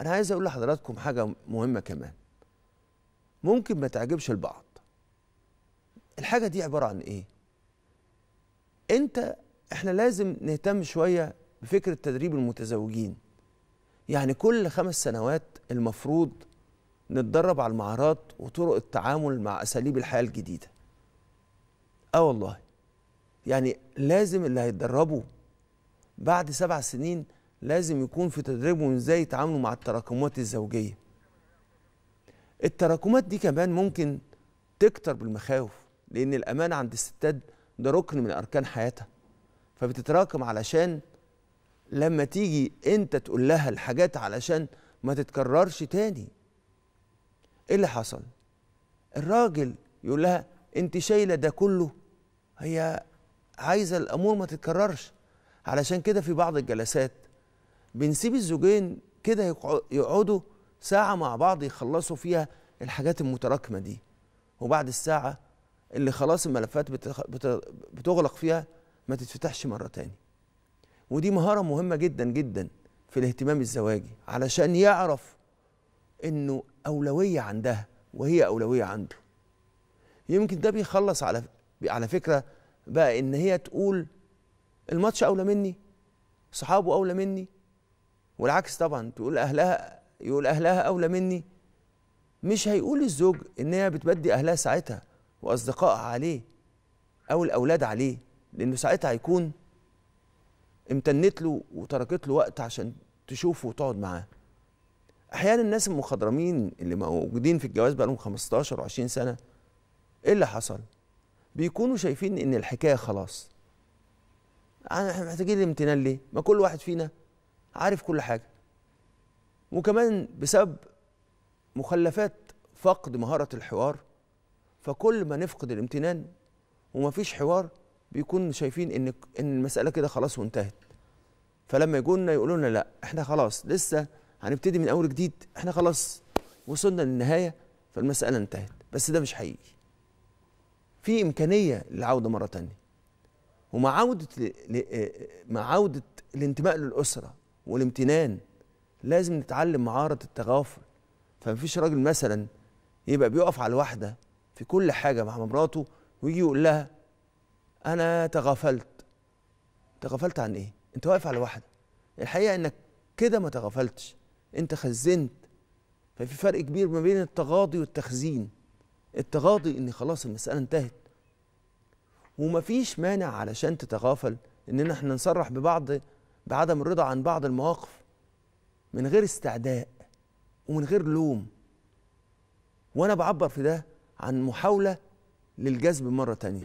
انا عايز اقول لحضراتكم حاجه مهمه كمان ممكن ما تعجبش البعض الحاجه دي عباره عن ايه انت احنا لازم نهتم شويه بفكره تدريب المتزوجين يعني كل خمس سنوات المفروض نتدرب على المهارات وطرق التعامل مع اساليب الحياه الجديده اه والله يعني لازم اللي هيتدربوا بعد سبع سنين لازم يكون في تدريبهم ازاي يتعاملوا مع التراكمات الزوجيه التراكمات دي كمان ممكن تكتر بالمخاوف لان الامان عند الستات ده ركن من اركان حياتها فبتتراكم علشان لما تيجي انت تقول لها الحاجات علشان ما تتكررش تاني ايه اللي حصل الراجل يقول لها انت شايله ده كله هي عايزه الامور ما تتكررش علشان كده في بعض الجلسات بنسيب الزوجين كده يقعدوا ساعة مع بعض يخلصوا فيها الحاجات المتراكمة دي وبعد الساعة اللي خلاص الملفات بتغلق فيها ما تتفتحش مرة تاني ودي مهارة مهمة جدا جدا في الاهتمام الزواجي علشان يعرف انه أولوية عندها وهي أولوية عنده يمكن ده بيخلص على على فكرة بقى إن هي تقول الماتش أولى مني صحابه أولى مني والعكس طبعا تقول اهلها يقول اهلها اولى مني مش هيقول الزوج ان هي بتبدي اهلها ساعتها واصدقائها عليه او الاولاد عليه لانه ساعتها هيكون امتنت له وتركت له وقت عشان تشوفه وتقعد معاه احيانا الناس المخضرمين اللي موجودين في الجواز بقالهم 15 و20 سنه ايه اللي حصل بيكونوا شايفين ان الحكايه خلاص احنا محتاجين الامتنان ليه ما كل واحد فينا عارف كل حاجه وكمان بسبب مخلفات فقد مهاره الحوار فكل ما نفقد الامتنان ومفيش حوار بيكون شايفين ان ان المساله كده خلاص وانتهت فلما يجونا لنا يقولوا لنا لا احنا خلاص لسه هنبتدي من اول جديد احنا خلاص وصلنا للنهايه فالمساله انتهت بس ده مش حقيقي في امكانيه للعوده مره تانية ومع عوده مع عوده الانتماء للاسره والامتنان لازم نتعلم مهارة التغافل فمفيش راجل مثلا يبقى بيقف على الواحدة في كل حاجة مع مراته ويجي يقول لها أنا تغافلت تغافلت عن إيه؟ أنت واقف على واحدة الحقيقة إنك كده ما تغافلتش أنت خزنت ففي فرق كبير ما بين التغاضي والتخزين التغاضي إن خلاص المسألة انتهت ومفيش مانع علشان تتغافل إننا إحنا نصرح ببعض بعدم الرضا عن بعض المواقف من غير استعداء ومن غير لوم وانا بعبر في ده عن محاوله للجذب مره تانيه